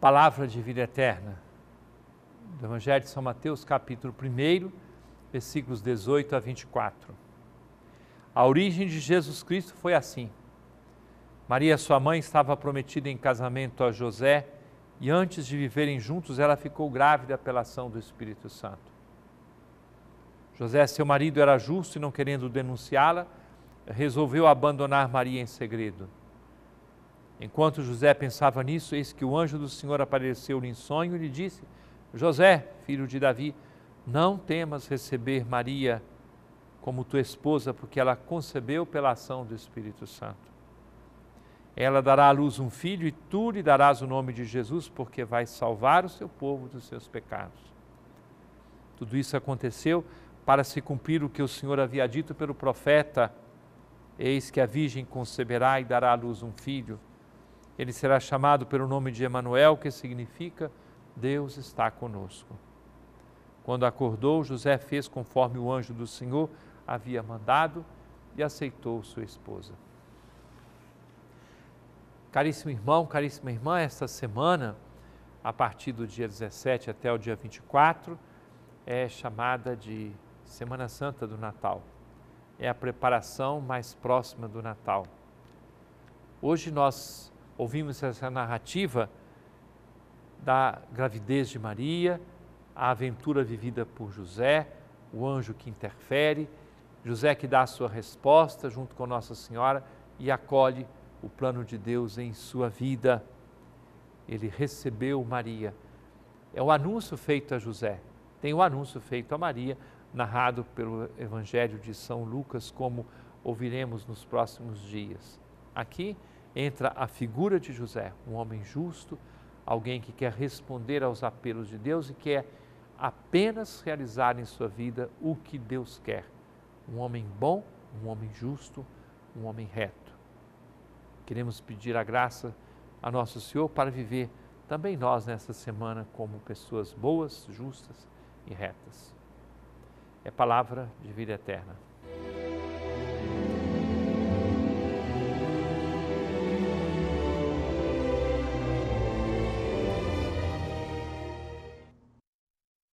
palavra de vida eterna. Do Evangelho de São Mateus, capítulo 1, versículos 18 a 24. A origem de Jesus Cristo foi assim. Maria, sua mãe, estava prometida em casamento a José e antes de viverem juntos, ela ficou grávida pela ação do Espírito Santo. José, seu marido, era justo e não querendo denunciá-la, resolveu abandonar Maria em segredo. Enquanto José pensava nisso, eis que o anjo do Senhor apareceu-lhe em sonho e lhe disse: José, filho de Davi, não temas receber Maria como tua esposa, porque ela concebeu pela ação do Espírito Santo. Ela dará à luz um filho e tu lhe darás o nome de Jesus, porque vai salvar o seu povo dos seus pecados. Tudo isso aconteceu para se cumprir o que o Senhor havia dito pelo profeta: Eis que a virgem conceberá e dará à luz um filho ele será chamado pelo nome de Emanuel, que significa Deus está conosco. Quando acordou, José fez conforme o anjo do Senhor havia mandado e aceitou sua esposa. Caríssimo irmão, caríssima irmã, esta semana, a partir do dia 17 até o dia 24, é chamada de Semana Santa do Natal. É a preparação mais próxima do Natal. Hoje nós ouvimos essa narrativa da gravidez de Maria, a aventura vivida por José, o anjo que interfere, José que dá a sua resposta junto com Nossa Senhora e acolhe o plano de Deus em sua vida. Ele recebeu Maria. É o anúncio feito a José, tem o anúncio feito a Maria, narrado pelo Evangelho de São Lucas, como ouviremos nos próximos dias. Aqui, entra a figura de José, um homem justo, alguém que quer responder aos apelos de Deus e quer é apenas realizar em sua vida o que Deus quer. Um homem bom, um homem justo, um homem reto. Queremos pedir a graça a nosso Senhor para viver também nós nessa semana como pessoas boas, justas e retas. É palavra de vida eterna.